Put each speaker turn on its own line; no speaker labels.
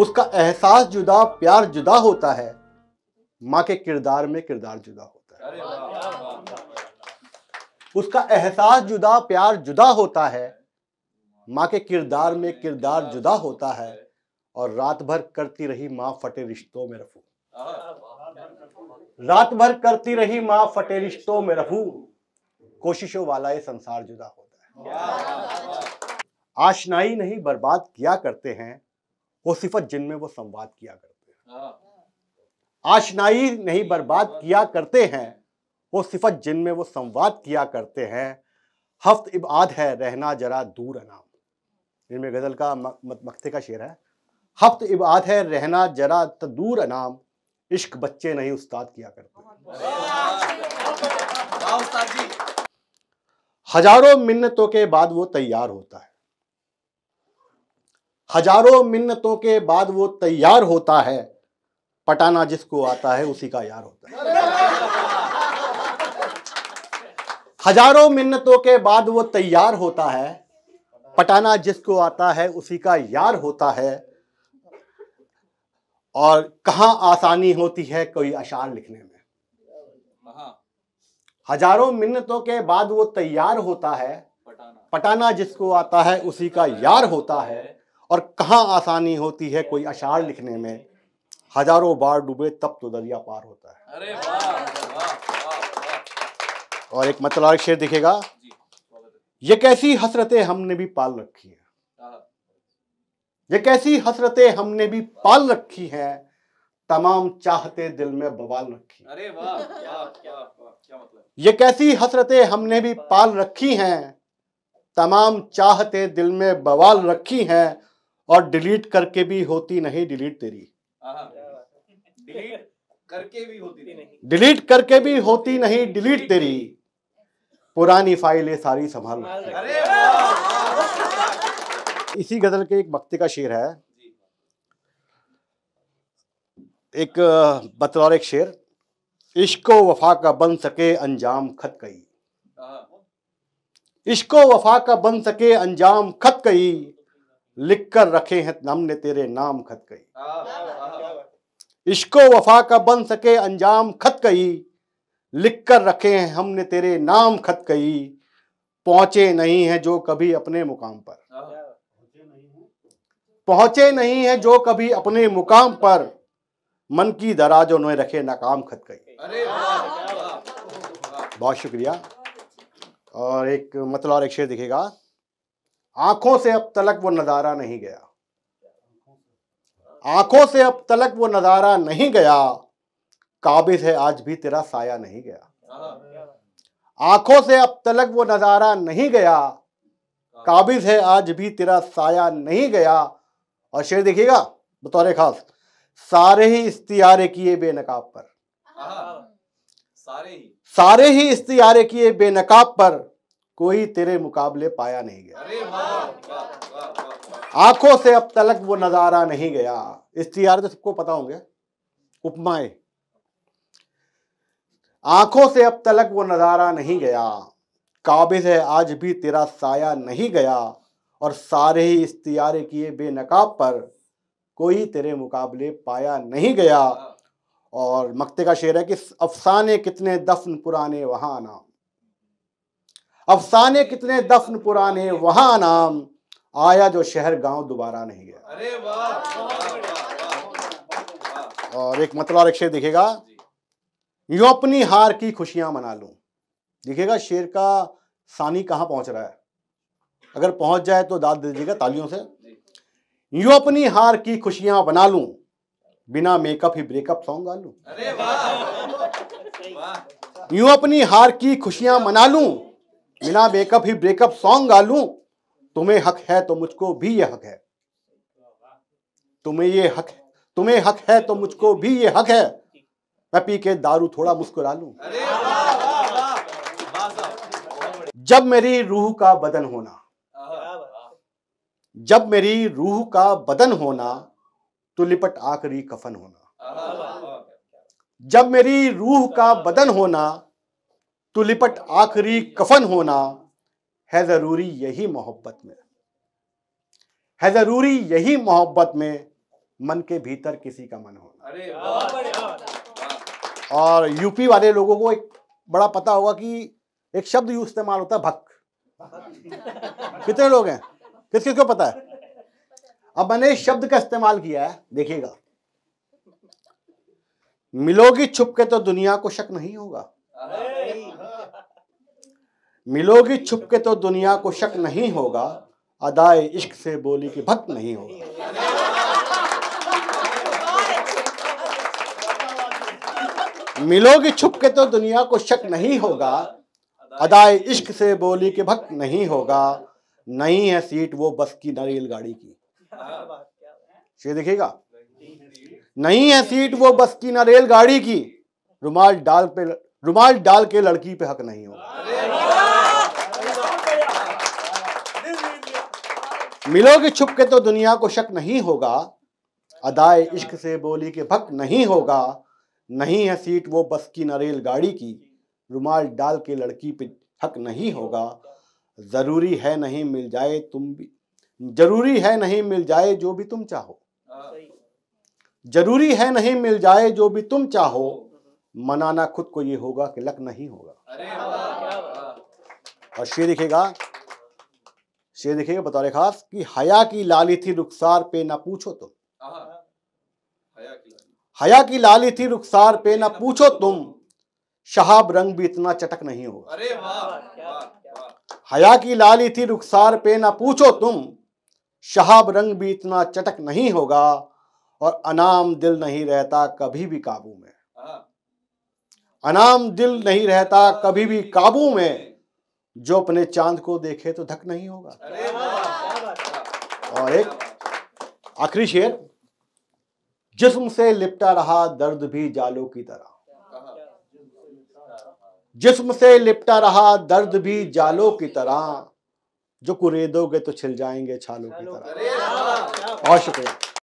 उसका एहसास जुदा प्यार जुदा होता है माँ के किरदार में किरदार जुदा होता है उसका एहसास जुदा प्यार जुदा होता है माँ के किरदार में किरदार जुदा होता है और रात भर करती रही माँ फटे रिश्तों में रफू रात भर करती रही माँ फटे रिश्तों में रफू कोशिशों वाला ये संसार जुदा होता है आशनाई नहीं बर्बाद किया करते हैं वो सिफत जिनमें वो संवाद किया करते हैं हाँ। आशनाई नहीं बर्बाद किया करते हैं वो सिफत जिनमें वो संवाद किया करते हैं हफ्त इबाद है रहना जरा दूर अनाम जिनमें गज़ल का मक्ते का शेर है हफ्त इबाद है रहना जरा तदूर अनाम इश्क बच्चे नहीं उस्ताद किया करते हजारों मिन्नतों के बाद वो तैयार होता है हजारों मिन्नतों के बाद वो तैयार होता है पटाना जिसको आता है उसी का यार होता है हजारों मिन्नतों के बाद वो तैयार होता है पटाना जिसको आता है उसी का यार होता है और कहाँ आसानी होती है कोई अशार लिखने में हजारों मिन्नतों के बाद वो तैयार होता है पटाना जिसको आता है उसी का यार होता है और कहाँ आसानी होती है कोई अशार लिखने में हजारों बार डूबे तब तो दरिया पार होता है अरे और एक मतलब शेर दिखेगा ये कैसी हसरतें हमने भी पाल रखी है ये कैसी हसरतें हमने भी पाल रखी हैं तमाम चाहते दिल में बवाल रखी अरे मतलब ये कैसी हसरतें हमने भी पाल रखी हैं तमाम चाहते दिल में बवाल रखी हैं और डिलीट करके भी होती नहीं डिलीट तेरी डिलीट करके भी होती नहीं डिलीट करके भी होती नहीं डिलीट तेरी पुरानी फाइल सारी संभाल इसी गजल के एक भक्ति का शेर है एक बतौर एक शेर इश्को वफा का बन सके अंजाम खत कई इश्को वफा का बन सके अंजाम खत कई लिख कर रखे हैं हमने तेरे नाम खत कही इश्को वफा का बन सके अंजाम खत कही लिख कर रखे हैं हमने तेरे नाम खत कही पहुंचे नहीं है जो कभी अपने मुकाम पर पहुंचे नहीं है जो कभी अपने मुकाम पर मन की दराज उन्होंने रखे नाकाम खत कही बहुत शुक्रिया और एक मतलब और एक शेर दिखेगा आंखों से अब तलक वो नज़ारा नहीं गया आंखों से अब तलक वो नज़ारा नहीं गया काबिज है आज भी तेरा साया नहीं गया आंखों से अब तलक वो नज़ारा नहीं गया काबिज है आज भी तेरा साया नहीं गया और शेर देखिएगा बतौर खास सारे ही इस्तियारे किए बेनकाब पर सारे ही सारे ही इस्तियारे किए बेनकाब पर कोई तेरे मुकाबले पाया नहीं गया आंखों से अब तलक वो नजारा नहीं गया इश्तिहार तो सबको पता होंगे उपमाए आंखों से अब तलक वो नजारा नहीं गया काबिज है आज भी तेरा साया नहीं गया और सारे ही इस्तियारे किए बेनकाब पर कोई तेरे मुकाबले पाया नहीं गया और मक्ते का शेर है कि अफसाने कितने दफन पुराने वहां आना अफसाने कितने दफन पुराने वहां नाम आया जो शहर गांव दोबारा नहीं गया अरे और एक मतलब और एक शेर दिखेगा यो अपनी हार की खुशियां मना लू दिखेगा शेर का सानी कहां पहुंच रहा है अगर पहुंच जाए तो दाद दे दीजिएगा तालियों से यू अपनी हार की खुशियां बना लूं बिना मेकअप ही ब्रेकअप सॉन्ग गा लू यूं अपनी हार की खुशियां मना लूं बिना मेकअप ही ब्रेकअप सॉन्ग गा लू तुम्हें हक है तो मुझको भी ये हक है तुम्हें ये हक तुम्हें हक है तो मुझको भी ये हक है मैं पी के दारू थोड़ा मुस्कुरा लू जब मेरी रूह का बदन होना जब मेरी रूह का बदन होना तो लिपट आकरी कफन होना जब मेरी रूह का बदन होना तो लिपट आखिरी कफन होना है ज़रूरी यही मोहब्बत में है ज़रूरी यही मोहब्बत में मन के भीतर किसी का मन होना अरे और यूपी वाले लोगों को एक बड़ा पता होगा कि एक शब्द यूज इस्तेमाल होता है भक् कितने लोग हैं किस किस को पता है अब मैंने इस शब्द का इस्तेमाल किया है देखिएगा मिलोगी छुप के तो दुनिया को शक नहीं होगा मिलोगी छुप के तो दुनिया को शक नहीं होगा अदाए इश्क से बोली की भक्त नहीं होगा मिलोगी छुप के तो दुनिया को शक नहीं होगा अदाए इश्क से बोली के भक्त नहीं होगा नहीं है सीट वो बस की न रेलगाड़ी की ये देखिएगा नहीं है सीट वो बस की न रेलगाड़ी की रुमाल डाल पे रुमाल डाल के लड़की पे हक नहीं होगा मिलोगे छुप के तो दुनिया को शक नहीं होगा अदाए इश्क से बोली के भक्त नहीं होगा नहीं है सीट वो बस की न रेलगाड़ी की रुमाल डाल के लड़की पे हक नहीं होगा ज़रूरी है नहीं मिल जाए तुम भी जरूरी है नहीं मिल जाए जो भी तुम चाहो जरूरी है नहीं मिल जाए जो भी तुम चाहो मनाना खुद को ये होगा कि लक नहीं होगा और शेर लिखेगा शेर देखिएगा बतौर खास कि हया की लाली थी रुखसार पे ना पूछो तुम हया की लाली थी रुखसार पे ना पूछो तुम शहाब रंग भी इतना चटक नहीं हो अरे हया की लाली थी रुखसार पे ना पूछो तुम शहाब रंग भी इतना चटक नहीं होगा और अनाम दिल नहीं रहता कभी भी काबू में अनाम दिल नहीं रहता कभी भी काबू में जो अपने चांद को देखे तो धक नहीं होगा और एक आखिरी शेर जिस्म से लिपटा रहा दर्द भी जालों की तरह जिस्म से लिपटा रहा दर्द भी जालों की तरह जो कुरेदोगे तो छिल जाएंगे छालों की तरह बहुत शुक्रिया